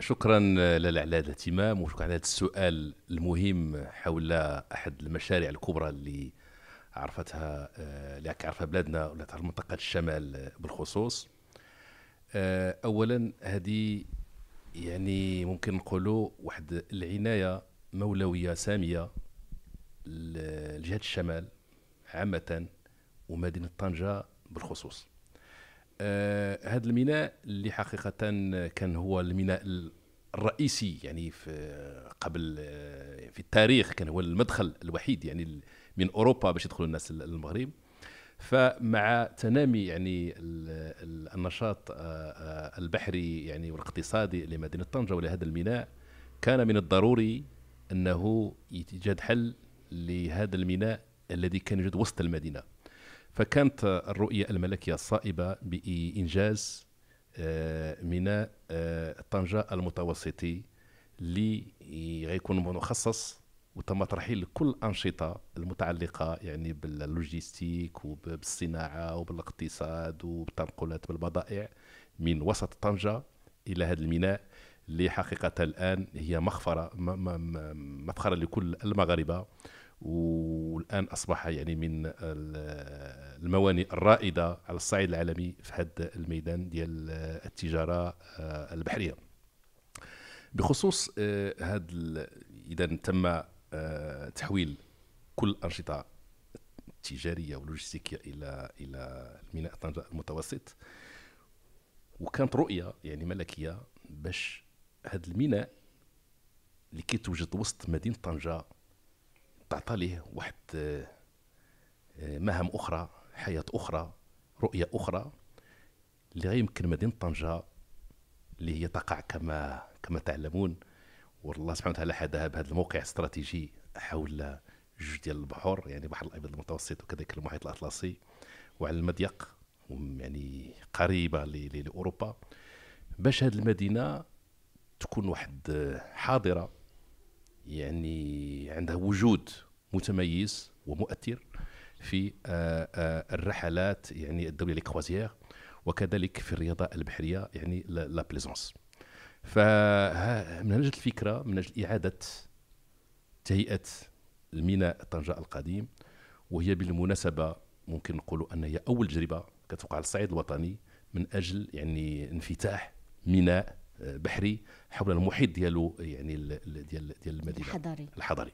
شكرا على هذا الاهتمام وشكرا على هذا السؤال المهم حول احد المشاريع الكبرى اللي عرفتها آه، اللي عرفها بلادنا ولا منطقه الشمال بالخصوص آه، اولا هذه يعني ممكن نقولوا واحد العنايه مولويه ساميه لجهه الشمال عامه ومدينه طنجه بالخصوص آه، هذا الميناء اللي حقيقه كان هو الميناء الرئيسي يعني في قبل آه، في التاريخ كان هو المدخل الوحيد يعني من اوروبا باش يدخلوا الناس المغرب فمع تنامي يعني النشاط آه، البحري يعني والاقتصادي لمدينه طنجه ولهذا الميناء كان من الضروري انه يتجد حل لهذا الميناء الذي كان يوجد وسط المدينه فكانت الرؤية الملكية الصائبة بإنجاز آه، ميناء آه، طنجة المتوسطي اللي غيكون مخصص وتم ترحيل كل الأنشطة المتعلقة يعني باللوجيستيك وبالصناعة وبالاقتصاد وبالتنقلات بالبضائع من وسط طنجة إلى هذا الميناء اللي حقيقة الآن هي مخفرة مفخرة لكل المغاربة والان اصبح يعني من الموانئ الرائده على الصعيد العالمي في هذا الميدان ديال التجاره آه، البحريه بخصوص هذا آه، اذا تم آه، تحويل كل الانشطه التجاريه واللوجستيكيه الى الى ميناء طنجه المتوسط وكانت رؤيه يعني ملكيه باش هذا الميناء اللي كيتوجد وسط مدينه طنجه تعطى ليه واحد آه، مهام اخرى حياه اخرى رؤيه اخرى اللي يمكن مدينه طنجه اللي هي تقع كما كما تعلمون والله سبحانه وتعالى حداها بهذا الموقع استراتيجي حول جوج ديال البحور يعني بحر الابيض المتوسط وكذلك المحيط الاطلسي وعلى المضيق يعني قريبه لاوروبا باش هذه المدينه تكون واحد آه، حاضره يعني عندها وجود متميز ومؤثر في آه، آه، الرحلات يعني الدوليه لكروازيير وكذلك في الرياضه البحريه يعني لا بليزونس فمن اجل الفكره من اجل اعاده تهيئه الميناء طنجه القديم وهي بالمناسبه ممكن نقولوا ان هي اول تجربه كتوقع على الصعيد الوطني من اجل يعني انفتاح ميناء آه، بحري حول المحيط ديالو يعني ديال ديال المدينه الحضري الحضري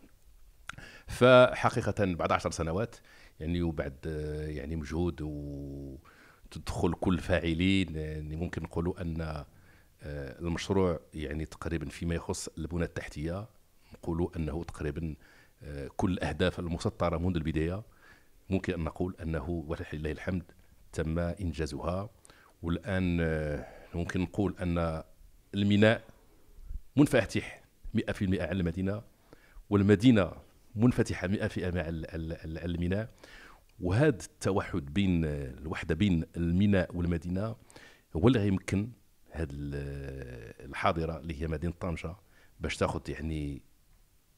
فحقيقه بعد عشر سنوات يعني وبعد يعني مجهود وتدخل كل الفاعلين يعني ممكن نقولوا ان آه، المشروع يعني تقريبا فيما يخص البنى التحتيه نقولوا انه تقريبا آه، كل الاهداف المسطره منذ البدايه ممكن ان نقول انه ولله الحمد تم انجازها والان آه، ممكن نقول ان الميناء منفتح 100% على المدينه والمدينه منفتحه 100% مع الميناء وهذا التوحد بين الوحده بين الميناء والمدينه هو اللي غيمكن هذه الحاضره اللي هي مدينه طنجه باش تاخذ يعني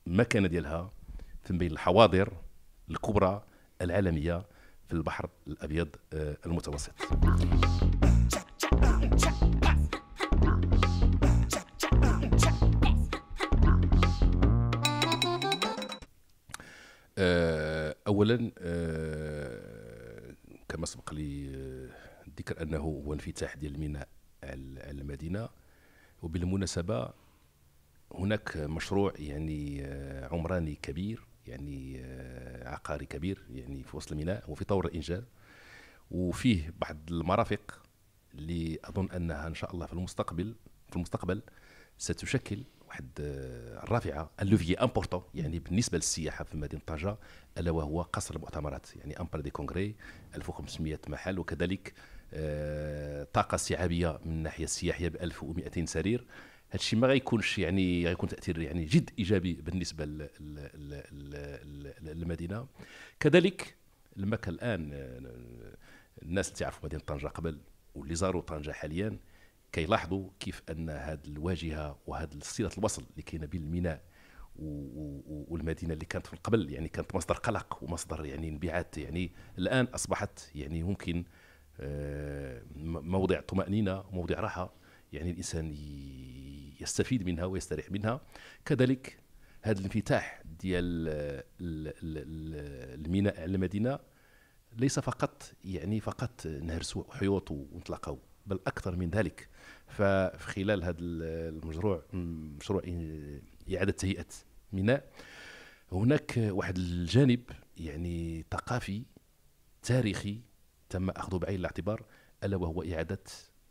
مكانه ديالها في بين الحواضر الكبرى العالميه في البحر الابيض آه، المتوسط اولا آه، كما سبق لي الذكر آه، انه هو انفتاح ديال الميناء على المدينه وبالمناسبه هناك مشروع يعني آه، عمراني كبير يعني عقاري كبير يعني في وسط الميناء وفي طور الانجاز وفيه بعض المرافق اللي اظن انها ان شاء الله في المستقبل في المستقبل ستشكل واحد آه، الرافعه اللوفي امبورطون يعني بالنسبه للسياحه في مدينه طنجه الا وهو قصر المؤتمرات يعني امبار دي كونغري 1500 محل وكذلك آه، طاقه استيعابيه من الناحيه السياحيه ب 1200 سرير هذا الشيء ما غيكونش يعني غيكون تاثير يعني جد ايجابي بالنسبه للمدينه كذلك لما كان الان آه، الناس اللي تعرفوا مدينه طنجه قبل واللي زاروا طنجه حاليا كيلاحظوا كيف ان هذه الواجهه وهذه صله الوصل اللي كاينه بين الميناء والمدينه اللي كانت من قبل يعني كانت مصدر قلق ومصدر يعني انبعاث يعني الان اصبحت يعني ممكن آه، موضع طمانينه وموضع راحه يعني الانسان يستفيد منها ويستريح منها كذلك هذا الانفتاح ديال آه، الميناء على المدينه ليس فقط يعني فقط نهرسوا حيوط ونتلاقاو بل اكثر من ذلك فخلال هذا المشروع مشروع اعاده تهيئه ميناء هناك واحد الجانب يعني ثقافي تاريخي تم اخذه بعين الاعتبار الا وهو اعاده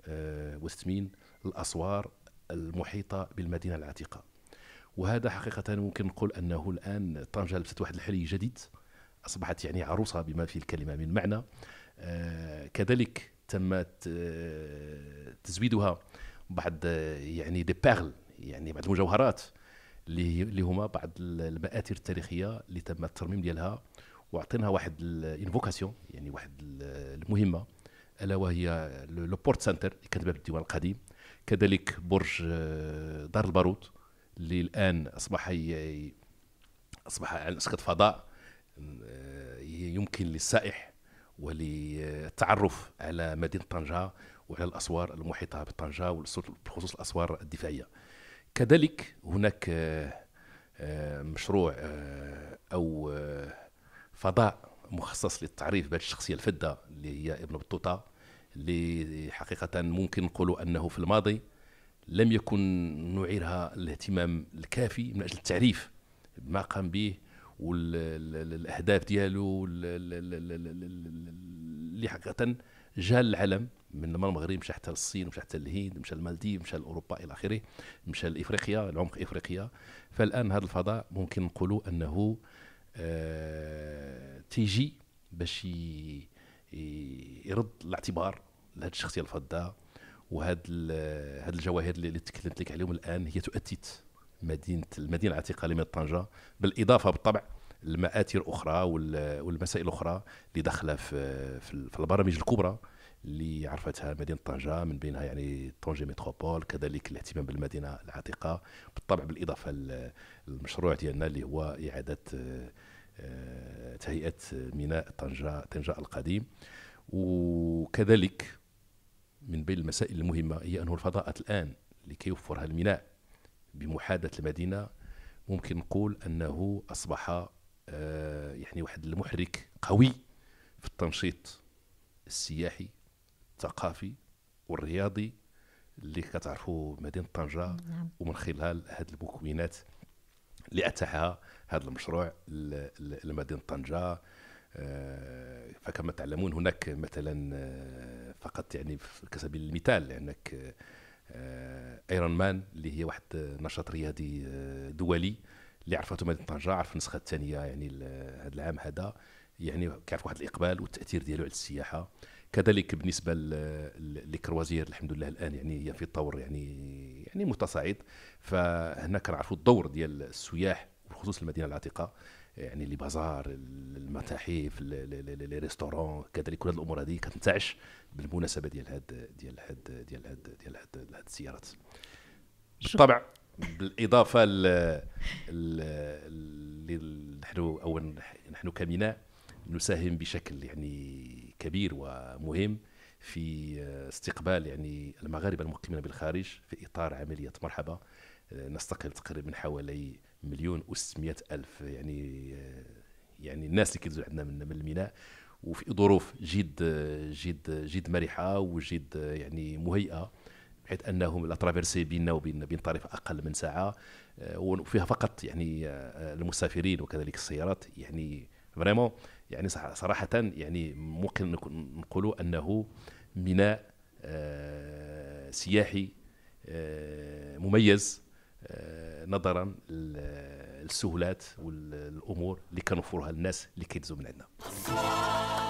آه، وستمين الاسوار المحيطه بالمدينه العتيقه وهذا حقيقه ممكن نقول انه الان طنجه لبست واحد الحلي جديد اصبحت يعني عروسه بما في الكلمه من معنى آه، كذلك تم تزويدها بعد يعني دي بيرل يعني بعد المجوهرات اللي هما بعض المآثر التاريخيه اللي تم الترميم ديالها وعطينا واحد الانفوكاسيون يعني واحد المهمه الا وهي لو بورت سنتر اللي كان باب الديوان القديم كذلك برج آه، دار البارود اللي الان اصبح اصبح على فضاء آه، يمكن للسائح وللتعرف على مدينه طنجه وعلى الاسوار المحيطه بطنجه بالخصوص الاسوار الدفاعيه كذلك هناك آه، آه، مشروع آه، او فضاء مخصص للتعريف بهذه الشخصيه الفذه اللي هي ابن بطوطه اللي حقيقه ممكن نقولوا انه في الماضي لم يكن نعيرها الاهتمام الكافي من اجل التعريف بما قام به والاهداف ديالو اللي حقيقه جا العالم من المغرب مشى حتى للصين مشى حتى للهند مشى للمالديف مشى لاوروبا الى اخره مشى لافريقيا العمق افريقيا فالان هذا الفضاء ممكن نقولوا انه آه تيجي باش يرد الاعتبار لهذه الشخصيه الفضاء وهذه الجواهر اللي تكلمت لك عليهم الان هي تؤتت مدينه المدينه العتيقه لمدينه طنجه بالاضافه بالطبع المآثر الاخرى والمسائل الاخرى اللي داخله في في البرامج الكبرى اللي عرفتها مدينه طنجه من بينها يعني طنجه ميتروبول كذلك الاهتمام بالمدينه العتيقه بالطبع بالاضافه للمشروع ديالنا اللي هو اعاده آه، تهيئه ميناء طنجه طنجه القديم وكذلك من بين المسائل المهمه هي انه الفضاءات الان اللي كيوفرها الميناء بمحاذاة المدينة ممكن نقول أنه أصبح آه، يعني واحد المحرك قوي في التنشيط السياحي الثقافي والرياضي اللي كتعرفوا مدينة طنجة نعم. ومن خلال هذه المكونات اللي أتاحها هذا المشروع لمدينة طنجة آه، فكما تعلمون هناك مثلا آه، فقط يعني كسبيل المثال هناك ايرون آه، مان اللي هي واحد نشاط رياضي آه، دولي اللي عرفته مدينه طنجه عرف النسخه الثانيه يعني هذا العام هذا يعني كيعرف واحد الاقبال والتاثير ديالو على السياحه كذلك بالنسبه للكروازير الحمد لله الان يعني هي في طور يعني يعني متصاعد فهنا كنعرفوا الدور ديال السياح بخصوص المدينه العتيقه يعني لي بازار المتاحف لي ريستورون كذلك كل هذه الامور هذه كتنتعش بالمناسبه ديال هاد ديال هاد ديال هاد ديال هاد, هاد السيارات بالطبع بالاضافه اللي نحن اولا نحن كميناء نساهم بشكل يعني كبير ومهم في آه، استقبال يعني المغاربه المقيمين بالخارج في اطار عمليه مرحبا آه، نستقبل تقريبا من حوالي مليون و الف يعني يعني الناس اللي كيدوزوا عندنا من, من الميناء وفي ظروف جد جد جد مرحه وجد يعني مهيئه بحيث انهم لا ترافيرسي بيننا وبين بين طريف اقل من ساعه آه، وفيها فقط يعني آه، المسافرين وكذلك السيارات يعني فريمون يعني صراحه يعني ممكن نقولوا انه ميناء آه، سياحي مميز نظرا للسهولات والامور اللي كنوفروها للناس اللي كيدزو من عندنا